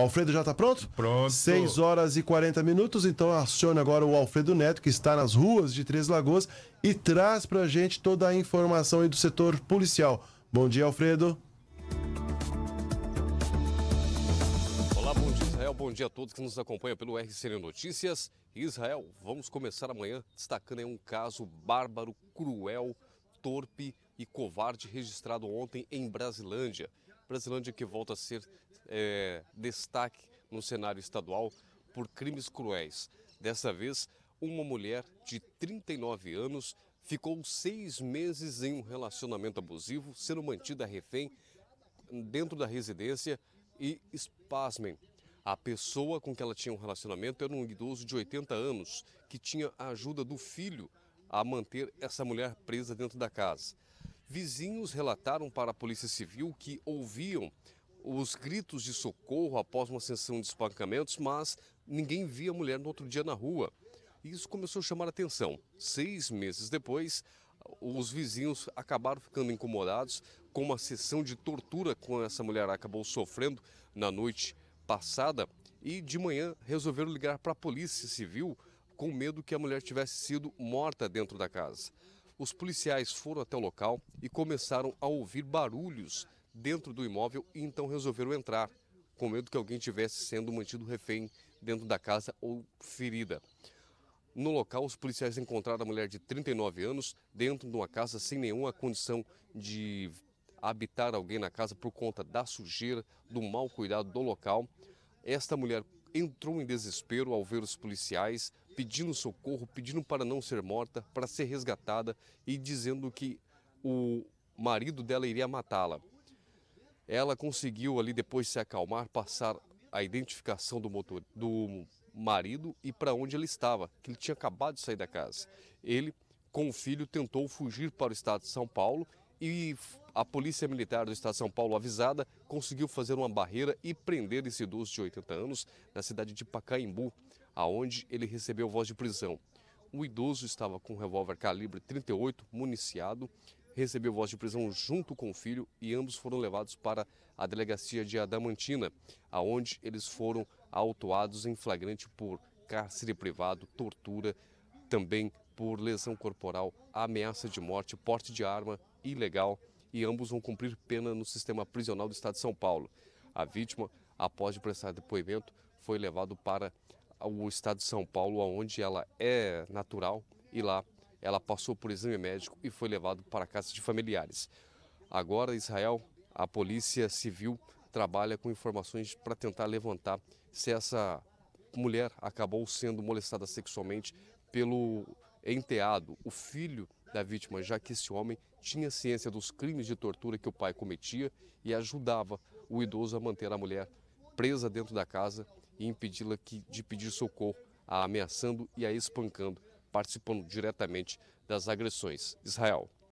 Alfredo já está pronto? Pronto. 6 horas e 40 minutos, então aciona agora o Alfredo Neto, que está nas ruas de Três Lagoas e traz para a gente toda a informação aí do setor policial. Bom dia, Alfredo. Olá, bom dia, Israel. Bom dia a todos que nos acompanham pelo RCN Notícias. Israel, vamos começar amanhã destacando um caso bárbaro, cruel, torpe e covarde registrado ontem em Brasilândia. Brasilândia que volta a ser é, destaque no cenário estadual por crimes cruéis. Dessa vez, uma mulher de 39 anos ficou seis meses em um relacionamento abusivo, sendo mantida refém dentro da residência e, espasmem, a pessoa com que ela tinha um relacionamento era um idoso de 80 anos, que tinha a ajuda do filho a manter essa mulher presa dentro da casa. Vizinhos relataram para a Polícia Civil que ouviam os gritos de socorro após uma sessão de espancamentos, mas ninguém via a mulher no outro dia na rua. isso começou a chamar a atenção. Seis meses depois, os vizinhos acabaram ficando incomodados com uma sessão de tortura que essa mulher acabou sofrendo na noite passada e de manhã resolveram ligar para a polícia civil com medo que a mulher tivesse sido morta dentro da casa. Os policiais foram até o local e começaram a ouvir barulhos dentro do imóvel e então resolveram entrar, com medo que alguém tivesse sendo mantido refém dentro da casa ou ferida. No local, os policiais encontraram a mulher de 39 anos dentro de uma casa sem nenhuma condição de habitar alguém na casa por conta da sujeira, do mau cuidado do local. Esta mulher entrou em desespero ao ver os policiais, pedindo socorro, pedindo para não ser morta, para ser resgatada e dizendo que o marido dela iria matá-la. Ela conseguiu ali depois se acalmar, passar a identificação do motor do marido e para onde ele estava, que ele tinha acabado de sair da casa. Ele com o filho tentou fugir para o estado de São Paulo e a polícia militar do estado de São Paulo avisada conseguiu fazer uma barreira e prender esse idoso de 80 anos na cidade de Pacaembu aonde ele recebeu voz de prisão. O idoso estava com um revólver calibre 38 municiado, recebeu voz de prisão junto com o filho e ambos foram levados para a delegacia de Adamantina, aonde eles foram autuados em flagrante por cárcere privado, tortura, também por lesão corporal, ameaça de morte, porte de arma ilegal e ambos vão cumprir pena no sistema prisional do estado de São Paulo. A vítima, após prestar depoimento, foi levado para o estado de São Paulo, onde ela é natural, e lá ela passou por exame médico e foi levada para a casa de familiares. Agora, Israel, a Polícia Civil trabalha com informações para tentar levantar se essa mulher acabou sendo molestada sexualmente pelo enteado, o filho da vítima, já que esse homem tinha ciência dos crimes de tortura que o pai cometia e ajudava o idoso a manter a mulher presa dentro da casa e impedi-la de pedir socorro, a ameaçando e a espancando, participando diretamente das agressões. Israel.